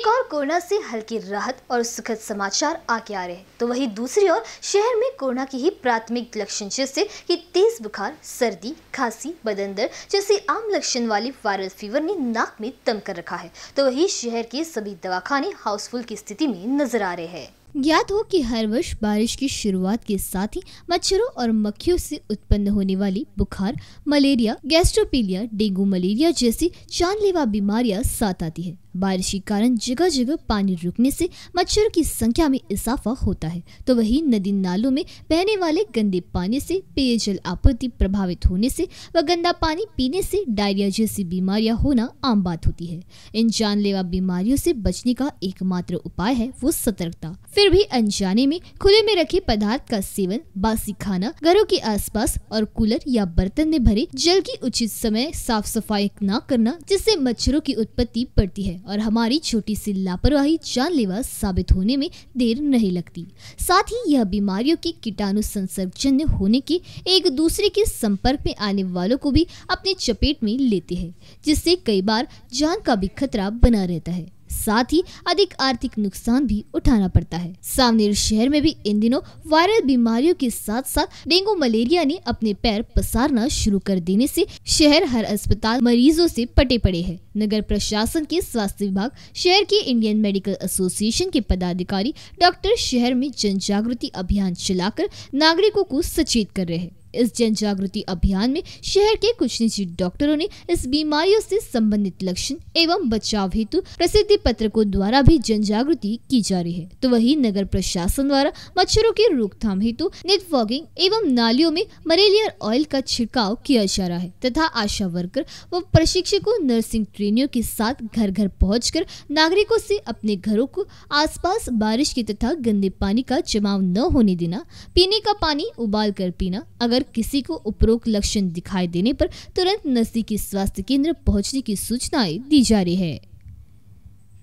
एक और कोरोना से हल्की राहत और सुखद समाचार आके आ रहे हैं तो वहीं दूसरी ओर शहर में कोरोना की ही प्राथमिक लक्षण जैसे कि तेज बुखार सर्दी खांसी बदन दर्द जैसे आम लक्षण वाली वायरल फीवर ने नाक में दम कर रखा है तो वहीं शहर के सभी दवाखाने हाउसफुल की स्थिति में नजर आ रहे हैं ज्ञात हो कि हर वर्ष बारिश की शुरुआत के साथ ही मच्छरों और मक्खियों से उत्पन्न होने वाली बुखार मलेरिया गैस्ट्रोपीलिया डेंगू मलेरिया जैसी जानलेवा बीमारियां साथ आती है बारिश के कारण जगह जगह पानी रुकने से मच्छरों की संख्या में इजाफा होता है तो वहीं नदी नालों में बहने वाले गंदे पानी से पेयजल आपूर्ति प्रभावित होने से व गंदा पानी पीने से डायरिया जैसी बीमारियां होना आम बात होती है इन जानलेवा बीमारियों से बचने का एकमात्र उपाय है वो सतर्कता फिर भी अनजाने में खुले में रखे पदार्थ का सेवन बासी खाना घरों के आस और कूलर या बर्तन में भरे जल की उचित समय साफ सफाई न करना जिससे मच्छरों की उत्पत्ति पड़ती है और हमारी छोटी सी लापरवाही जानलेवा साबित होने में देर नहीं लगती साथ ही यह बीमारियों के कीटाणु संसर्गजन्य होने के एक दूसरे के संपर्क में आने वालों को भी अपने चपेट में लेते हैं जिससे कई बार जान का भी खतरा बना रहता है साथ ही अधिक आर्थिक नुकसान भी उठाना पड़ता है सावनेर शहर में भी इन दिनों वायरल बीमारियों के साथ साथ डेंगू मलेरिया ने अपने पैर पसारना शुरू कर देने से शहर हर अस्पताल मरीजों से पटे पड़े है नगर प्रशासन के स्वास्थ्य विभाग शहर के इंडियन मेडिकल एसोसिएशन के पदाधिकारी डॉक्टर शहर में जन जागृति अभियान चलाकर नागरिकों को सचेत कर रहे हैं इस जन जागृति अभियान में शहर के कुछ निजी डॉक्टरों ने इस बीमारियों से संबंधित लक्षण एवं बचाव हेतु प्रसिद्धि पत्रकों द्वारा भी जन जागृति की जा रही है तो वही नगर प्रशासन द्वारा मच्छरों की रोकथाम हेतु फॉगिंग एवं नालियों में मरेलियर ऑयल का छिड़काव किया जा रहा है तथा आशा वर्कर व प्रशिक्षकों नर्सिंग ट्रेनियों के साथ घर घर पहुँच नागरिकों से अपने घरों को आसपास बारिश के तथा गंदे पानी का जमाव न होने देना पीने का पानी उबाल कर पीना अगर पर किसी को उपरोक्त लक्षण दिखाई देने पर तुरंत नजदीकी स्वास्थ्य केंद्र पहुंचने की सूचनाएं दी जा रही है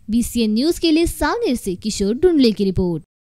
बीसीएन न्यूज के लिए सामने से किशोर डुंडले की रिपोर्ट